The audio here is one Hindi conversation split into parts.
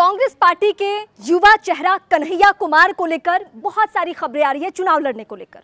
कांग्रेस पार्टी के युवा चेहरा कन्हैया कुमार को लेकर बहुत सारी खबरें आ रही है चुनाव लड़ने को लेकर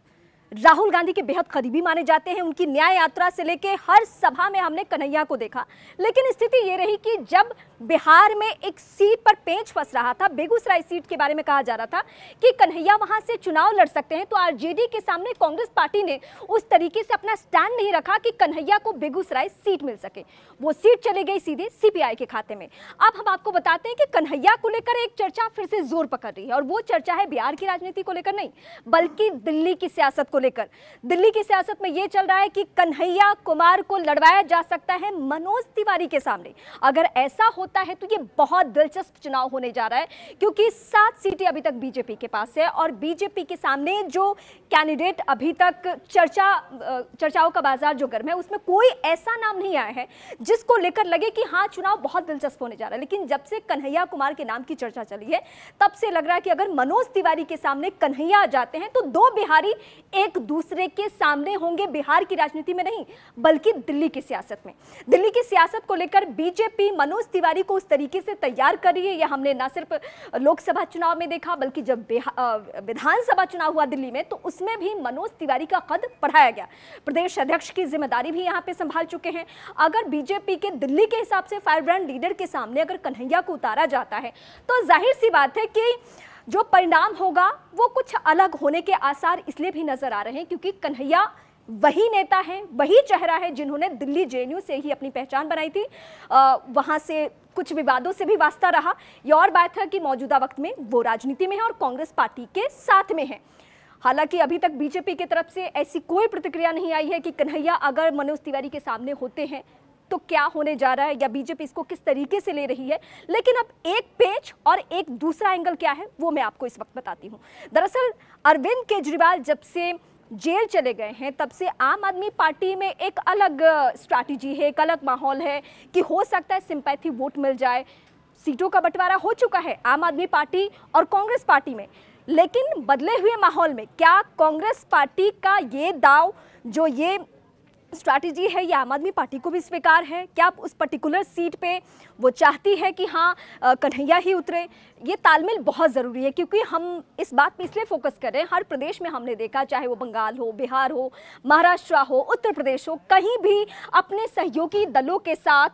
राहुल गांधी के बेहद करीबी माने जाते हैं उनकी न्याय यात्रा से लेकर हर सभा में हमने कन्हैया को देखा लेकिन स्थिति ये रही कि जब बिहार में एक सीट पर पेंच फंस रहा था बेगूसराय सीट के बारे में कहा जा रहा था कि कन्हैया वहां से चुनाव लड़ सकते हैं तो आरजेडी के सामने कांग्रेस पार्टी ने उस तरीके से अपना स्टैंड नहीं रखा कि कन्हैया को बेगूसराय सीट मिल सके वो सीट चली गई सीधे सीपीआई के खाते में अब हम आपको बताते हैं कि कन्हैया को लेकर एक चर्चा फिर से जोर पकड़ रही है और वो चर्चा है बिहार की राजनीति को लेकर नहीं बल्कि दिल्ली की सियासत को लेकर दिल्ली की सियासत में यह चल रहा है कि कन्हैया कुमार को लड़वाया जा सकता है मनोज तिवारी के सामने अगर ऐसा होता है तो यह बहुत दिलचस्प चुनाव होने जा रहा है क्योंकि सात सीटें अभी तक बीजेपी के पास है और बीजेपी के सामने जो कैंडिडेट अभी तक चर्चा चर्चाओं का बाजार जो गर्म है उसमें कोई ऐसा नाम नहीं आया है जिसको लेकर लगे कि हाँ चुनाव बहुत दिलचस्प होने जा रहा है लेकिन जब से कन्हैया कुमार के नाम की चर्चा चली है तब से लग रहा है कि अगर मनोज तिवारी के सामने कन्हैया जाते हैं तो दो बिहारी एक एक दूसरे के सामने होंगे बिहार की राजनीति में नहीं बल्कि दिल्ली की सियासत में दिल्ली की सियासत को लेकर बीजेपी मनोज तिवारी को उस तरीके से तैयार कर रही है यह हमने ना सिर्फ लोकसभा चुनाव में देखा बल्कि जब विधानसभा चुनाव हुआ दिल्ली में तो उसमें भी मनोज तिवारी का कद बढ़ाया गया प्रदेश अध्यक्ष की जिम्मेदारी भी यहाँ पे संभाल चुके हैं अगर बीजेपी के दिल्ली के हिसाब से फायर ब्रांड लीडर के सामने अगर कन्हैया को उतारा जाता है तो जाहिर सी बात है कि जो परिणाम होगा वो कुछ अलग होने के आसार इसलिए भी नजर आ रहे हैं क्योंकि कन्हैया वही नेता हैं वही चेहरा है जिन्होंने दिल्ली जेएनयू से ही अपनी पहचान बनाई थी आ, वहाँ से कुछ विवादों से भी वास्ता रहा ये और बात है कि मौजूदा वक्त में वो राजनीति में है और कांग्रेस पार्टी के साथ में है हालांकि अभी तक बीजेपी की तरफ से ऐसी कोई प्रतिक्रिया नहीं आई है कि कन्हैया अगर मनोज तिवारी के सामने होते हैं तो क्या होने जा रहा है या बीजेपी इसको किस तरीके से ले रही है लेकिन अब एक पेज और एक दूसरा एंगल क्या है वो मैं आपको इस वक्त बताती हूँ दरअसल अरविंद केजरीवाल जब से जेल चले गए हैं तब से आम आदमी पार्टी में एक अलग स्ट्रैटेजी है एक अलग माहौल है कि हो सकता है सिंपैथी वोट मिल जाए सीटों का बंटवारा हो चुका है आम आदमी पार्टी और कांग्रेस पार्टी में लेकिन बदले हुए माहौल में क्या कांग्रेस पार्टी का ये दाव जो ये स्ट्रैटेजी है या आम आदमी पार्टी को भी स्वीकार है क्या उस पर्टिकुलर सीट पे वो चाहती है कि हाँ कन्हैया ही उतरे ये तालमेल बहुत ज़रूरी है क्योंकि हम इस बात पे इसलिए फोकस कर रहे हैं हर प्रदेश में हमने देखा चाहे वो बंगाल हो बिहार हो महाराष्ट्र हो उत्तर प्रदेश हो कहीं भी अपने सहयोगी दलों के साथ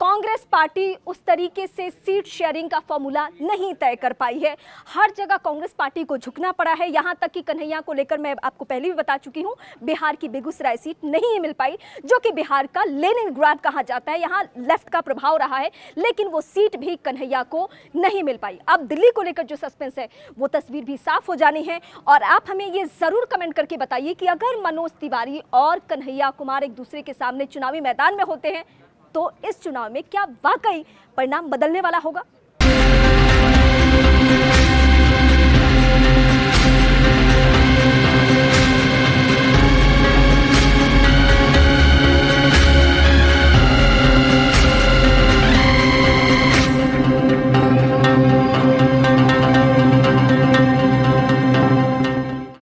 कांग्रेस पार्टी उस तरीके से सीट शेयरिंग का फॉर्मूला नहीं तय कर पाई है हर जगह कांग्रेस पार्टी को झुकना पड़ा है यहां तक कि कन्हैया को लेकर मैं आपको पहले भी बता चुकी हूं बिहार की बेगूसराय सीट नहीं मिल पाई जो कि बिहार का लेनिन ग्राड कहा जाता है यहां लेफ्ट का प्रभाव रहा है लेकिन वो सीट भी कन्हैया को नहीं मिल पाई अब दिल्ली को लेकर जो सस्पेंस है वो तस्वीर भी साफ हो जानी है और आप हमें ये ज़रूर कमेंट करके बताइए कि अगर मनोज तिवारी और कन्हैया कुमार एक दूसरे के सामने चुनावी मैदान में होते हैं तो इस चुनाव में क्या वाकई परिणाम बदलने वाला होगा